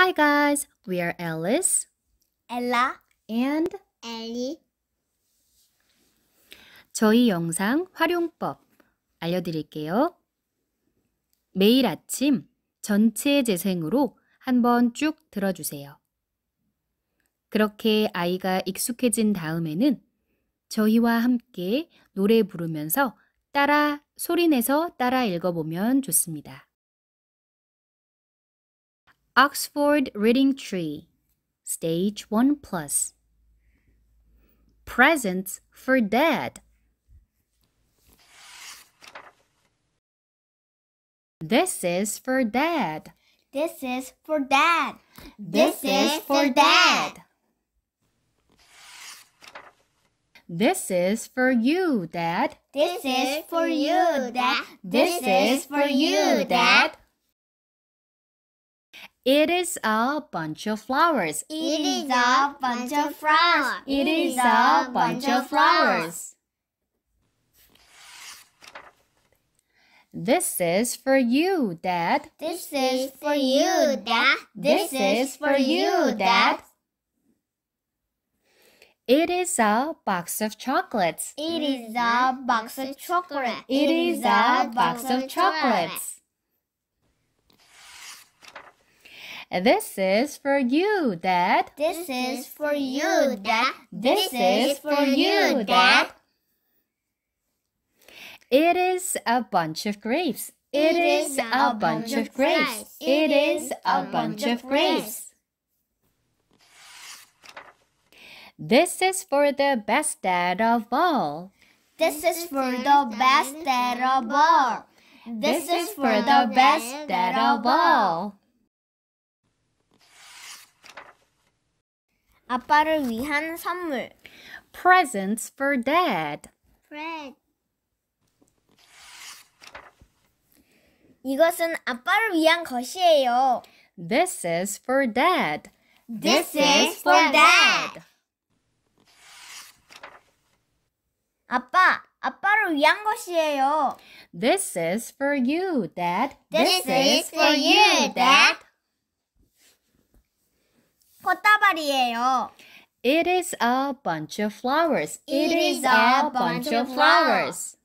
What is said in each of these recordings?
Hi guys, we are Alice, 엘라, and 엘리, 저희 영상 활용법 알려드릴게요. 매일 아침 전체 재생으로 한번 쭉 들어주세요. 그렇게 아이가 익숙해진 다음에는 저희와 함께 노래 부르면서 따라 소리내서 따라 읽어보면 좋습니다. Oxford Reading Tree, Stage 1 Plus. Presents for Dad. This is for Dad. This is for Dad. This, this is for Dad. This is for you, Dad. This is for you, Dad. This is for you, Dad. It is a bunch of flowers. It is a bunch of flowers. It is a bunch of flowers. This is for you, Dad. This is for you, Dad. This is for you, Dad. It is a box of chocolates. It is a box of chocolate. It is a box of chocolates. This is for you, Dad. This is for you, Dad. This is for you, Dad. It is a bunch of grapes. It is a bunch of grapes. It is a bunch of grapes. This is for the best dad of all. This is for the best dad of all. This is for the best dad of all. 아빠를 위한 선물. Presents for dad. Fred. 이것은 아빠를 위한 것이에요. This is for dad. This is for dad. 아빠, 아빠를 위한 것이에요. This is for you, dad. This is for you, dad. 걷다 It is a bunch of flowers. It, is, a bunch of flowers.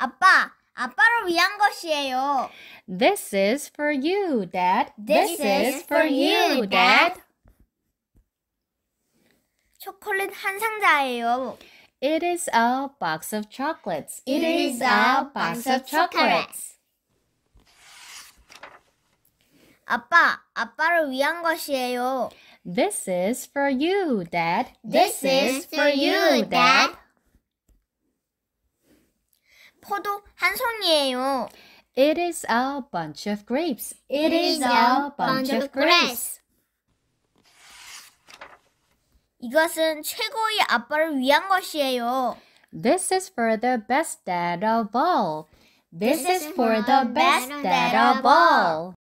아빠, 아빠를 위한 것이에요. This is for you, Dad. This, is, for you, Dad. 초콜릿 한 상자예요. It is a box of chocolates. It is a box of chocolates. 아빠, 아빠를 위한 것이에요. This is for you, Dad. This is for you, Dad. 포도 한 송이에요. It is a bunch of grapes. It is a bunch of grapes. 이것은 최고의 아빠를 위한 것이에요. This is for the best dad of all. This is for the best dad of all.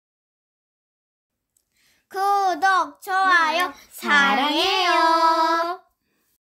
구독, 좋아요 사랑해요.